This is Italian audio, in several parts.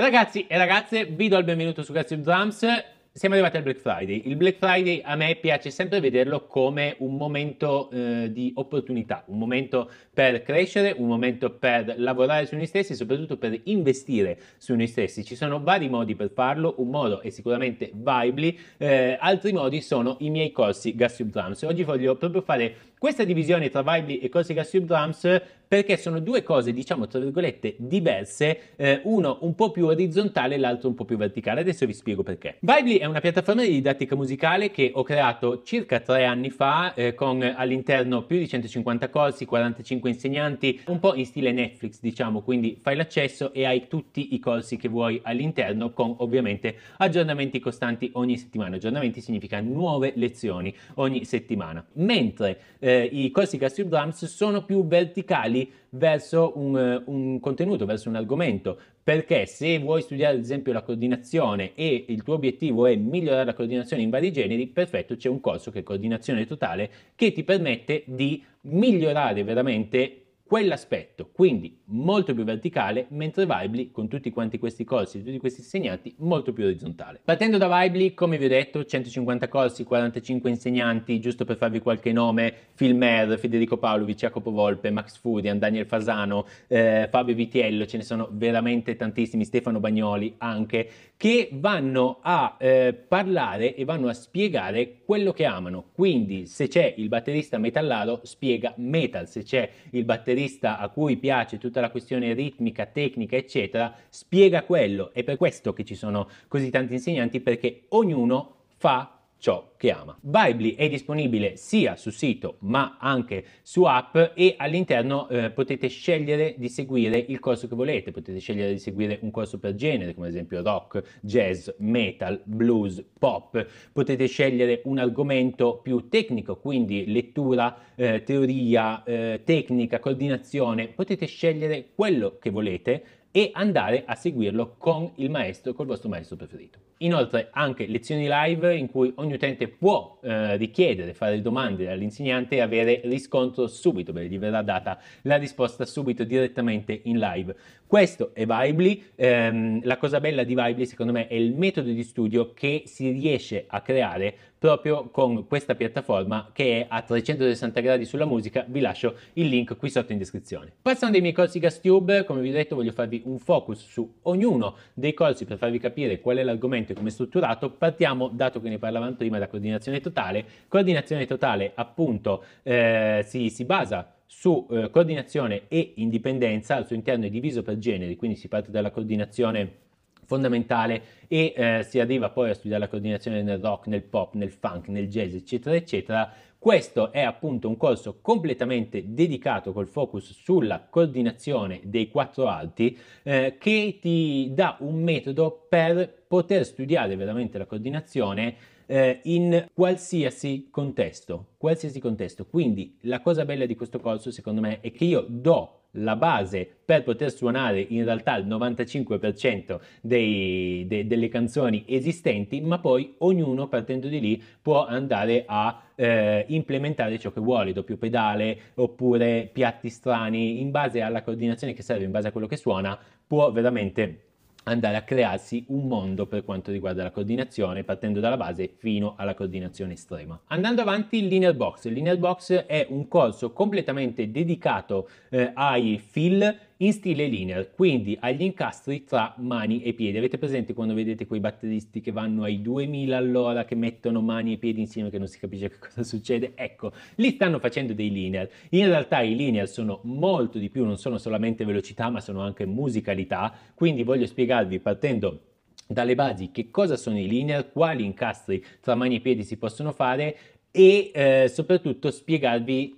Ragazzi e ragazze, vi do il benvenuto su Cazzo Drums. Siamo arrivati al Black Friday. Il Black Friday a me piace sempre vederlo come un momento eh, di opportunità, un momento per crescere, un momento per lavorare su noi stessi e soprattutto per investire su noi stessi. Ci sono vari modi per farlo, un modo è sicuramente Vibly, eh, altri modi sono i miei corsi Gastric Drums. Oggi voglio proprio fare questa divisione tra Vibly e Corsica Drums perché sono due cose, diciamo, tra virgolette, diverse, eh, uno un po' più orizzontale e l'altro un po' più verticale. Adesso vi spiego perché. Vibly è una piattaforma di didattica musicale che ho creato circa tre anni fa, eh, con all'interno più di 150 corsi, 45 insegnanti, un po' in stile Netflix, diciamo, quindi fai l'accesso e hai tutti i corsi che vuoi all'interno, con ovviamente aggiornamenti costanti ogni settimana. Aggiornamenti significa nuove lezioni ogni settimana. Mentre eh, eh, i corsi Castle Drums sono più verticali verso un, eh, un contenuto, verso un argomento, perché se vuoi studiare ad esempio la coordinazione e il tuo obiettivo è migliorare la coordinazione in vari generi, perfetto, c'è un corso che è coordinazione totale che ti permette di migliorare veramente quell'aspetto, quindi molto più verticale, mentre Vibely con tutti quanti questi corsi, e tutti questi insegnanti, molto più orizzontale. Partendo da Vibely, come vi ho detto, 150 corsi, 45 insegnanti, giusto per farvi qualche nome, Phil Mer, Federico Paolovic, Jacopo Volpe, Max Furian, Daniel Fasano, eh, Fabio Vitiello, ce ne sono veramente tantissimi, Stefano Bagnoli anche, che vanno a eh, parlare e vanno a spiegare quello che amano. Quindi se c'è il batterista metallaro, spiega metal, se c'è il batterista batterista a cui piace tutta la questione ritmica, tecnica, eccetera, spiega quello. È per questo che ci sono così tanti insegnanti, perché ognuno fa ciò che ama. Vibely è disponibile sia su sito ma anche su app e all'interno eh, potete scegliere di seguire il corso che volete, potete scegliere di seguire un corso per genere come ad esempio rock, jazz, metal, blues, pop, potete scegliere un argomento più tecnico, quindi lettura, eh, teoria, eh, tecnica, coordinazione, potete scegliere quello che volete e andare a seguirlo con il maestro, col vostro maestro preferito. Inoltre anche lezioni live in cui ogni utente può eh, richiedere, fare domande all'insegnante e avere riscontro subito, beh, gli verrà data la risposta subito direttamente in live. Questo è Vibely, ehm, la cosa bella di Vibely secondo me è il metodo di studio che si riesce a creare proprio con questa piattaforma che è a 360 gradi sulla musica, vi lascio il link qui sotto in descrizione. Passando ai miei corsi GasTube, come vi ho detto voglio farvi un focus su ognuno dei corsi per farvi capire qual è l'argomento e come è strutturato, partiamo, dato che ne parlavamo prima, da coordinazione totale, coordinazione totale appunto eh, si, si basa su eh, coordinazione e indipendenza, al suo interno è diviso per generi, quindi si parte dalla coordinazione fondamentale e eh, si arriva poi a studiare la coordinazione nel rock, nel pop, nel funk, nel jazz, eccetera, eccetera. Questo è appunto un corso completamente dedicato col focus sulla coordinazione dei quattro alti eh, che ti dà un metodo per poter studiare veramente la coordinazione eh, in qualsiasi contesto, qualsiasi contesto. Quindi la cosa bella di questo corso secondo me è che io do la base per poter suonare in realtà il 95% dei, de, delle canzoni esistenti, ma poi ognuno partendo di lì può andare a eh, implementare ciò che vuole, doppio pedale oppure piatti strani, in base alla coordinazione che serve, in base a quello che suona, può veramente andare a crearsi un mondo per quanto riguarda la coordinazione, partendo dalla base fino alla coordinazione estrema. Andando avanti, Linear Box. Linear Box è un corso completamente dedicato eh, ai fill in stile linear, quindi agli incastri tra mani e piedi. Avete presente quando vedete quei batteristi che vanno ai 2000 all'ora, che mettono mani e piedi insieme, che non si capisce che cosa succede? Ecco, lì stanno facendo dei linear. In realtà i linear sono molto di più, non sono solamente velocità, ma sono anche musicalità, quindi voglio spiegarvi partendo dalle basi che cosa sono i linear, quali incastri tra mani e piedi si possono fare e eh, soprattutto spiegarvi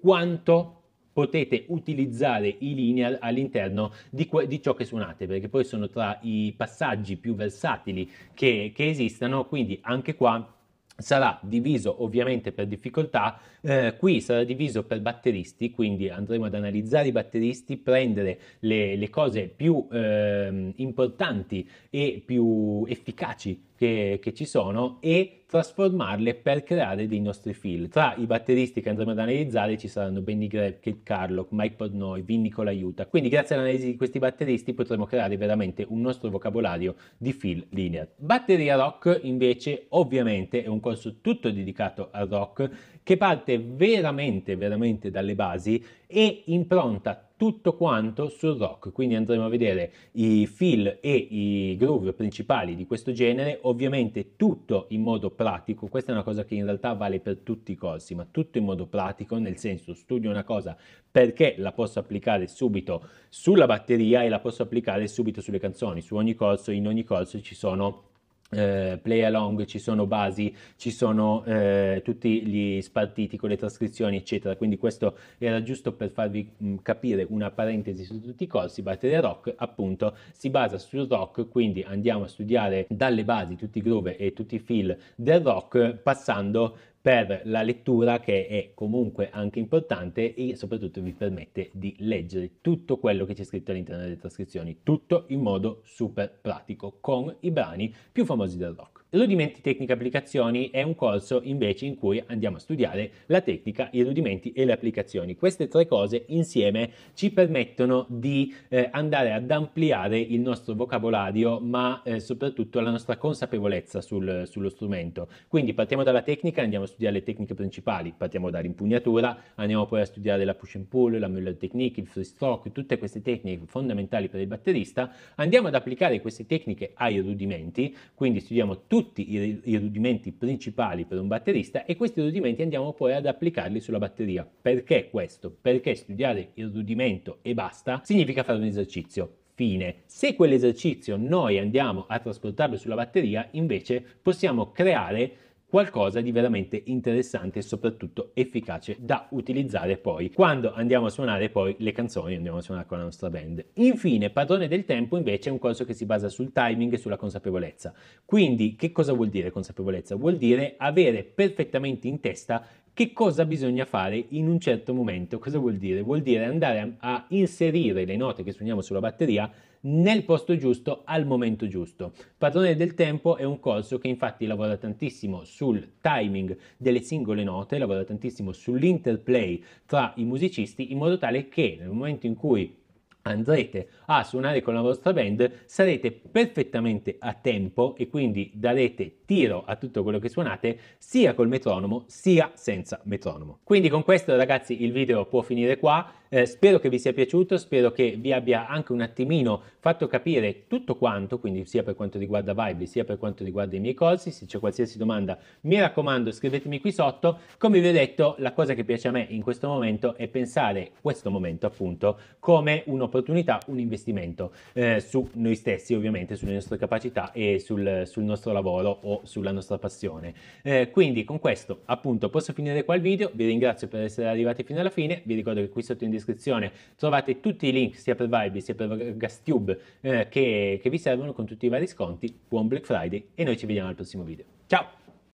quanto potete utilizzare i linear all'interno di, di, ciò che suonate, perché poi sono tra i passaggi più versatili che, che esistano, quindi anche qua sarà diviso ovviamente per difficoltà, eh, qui sarà diviso per batteristi, quindi andremo ad analizzare i batteristi, prendere le, le cose più eh, importanti e più efficaci che, che ci sono e trasformarle per creare dei nostri film. Tra i batteristi che andremo ad analizzare ci saranno Benny Greb, Kate Carlock, Mike Vinny con l'aiuta. Quindi grazie all'analisi di questi batteristi potremo creare veramente un nostro vocabolario di film linear. Batteria rock invece ovviamente è un corso tutto dedicato al rock che parte veramente veramente dalle basi e impronta tutto quanto sul rock, quindi andremo a vedere i fill e i groove principali di questo genere, ovviamente tutto in modo pratico, questa è una cosa che in realtà vale per tutti i corsi, ma tutto in modo pratico, nel senso studio una cosa perché la posso applicare subito sulla batteria e la posso applicare subito sulle canzoni, su ogni corso, in ogni corso ci sono eh, play along, ci sono basi, ci sono eh, tutti gli spartiti con le trascrizioni, eccetera. Quindi questo era giusto per farvi mh, capire una parentesi su tutti i corsi. Batteria Rock, appunto, si basa sul rock, quindi andiamo a studiare dalle basi tutti i groove e tutti i feel del rock, passando per la lettura che è comunque anche importante e soprattutto vi permette di leggere tutto quello che c'è scritto all'interno delle trascrizioni, tutto in modo super pratico con i brani più famosi del rock. Rudimenti Tecnica Applicazioni è un corso invece in cui andiamo a studiare la tecnica, i rudimenti e le applicazioni. Queste tre cose insieme ci permettono di eh, andare ad ampliare il nostro vocabolario ma eh, soprattutto la nostra consapevolezza sul, sullo strumento. Quindi partiamo dalla tecnica, andiamo a studiare le tecniche principali, partiamo dall'impugnatura, andiamo poi a studiare la push and pull, la Müller Technique, il free stroke, tutte queste tecniche fondamentali per il batterista, andiamo ad applicare queste tecniche ai rudimenti, quindi studiamo tutti tutti i rudimenti principali per un batterista e questi rudimenti andiamo poi ad applicarli sulla batteria. Perché questo? Perché studiare il rudimento e basta significa fare un esercizio. Fine. Se quell'esercizio noi andiamo a trasportarlo sulla batteria, invece possiamo creare qualcosa di veramente interessante e soprattutto efficace da utilizzare poi quando andiamo a suonare poi le canzoni andiamo a suonare con la nostra band. Infine, padrone del tempo invece è un corso che si basa sul timing e sulla consapevolezza. Quindi, che cosa vuol dire consapevolezza? Vuol dire avere perfettamente in testa che cosa bisogna fare in un certo momento. Cosa vuol dire? Vuol dire andare a inserire le note che suoniamo sulla batteria nel posto giusto al momento giusto. Padrone del tempo è un corso che infatti lavora tantissimo sul timing delle singole note, lavora tantissimo sull'interplay tra i musicisti in modo tale che nel momento in cui andrete a suonare con la vostra band sarete perfettamente a tempo e quindi darete tiro a tutto quello che suonate sia col metronomo sia senza metronomo quindi con questo ragazzi il video può finire qua eh, spero che vi sia piaciuto, spero che vi abbia anche un attimino fatto capire tutto quanto, quindi sia per quanto riguarda Vibe, sia per quanto riguarda i miei corsi. Se c'è qualsiasi domanda, mi raccomando, scrivetemi qui sotto. Come vi ho detto, la cosa che piace a me in questo momento è pensare questo momento appunto come un'opportunità, un investimento eh, su noi stessi, ovviamente, sulle nostre capacità e sul, sul nostro lavoro o sulla nostra passione. Eh, quindi con questo appunto posso finire qua il video, vi ringrazio per essere arrivati fino alla fine, vi ricordo che qui sotto in descrizione descrizione trovate tutti i link sia per Vibe sia per Gastube eh, che, che vi servono con tutti i vari sconti. Buon Black Friday e noi ci vediamo al prossimo video. Ciao!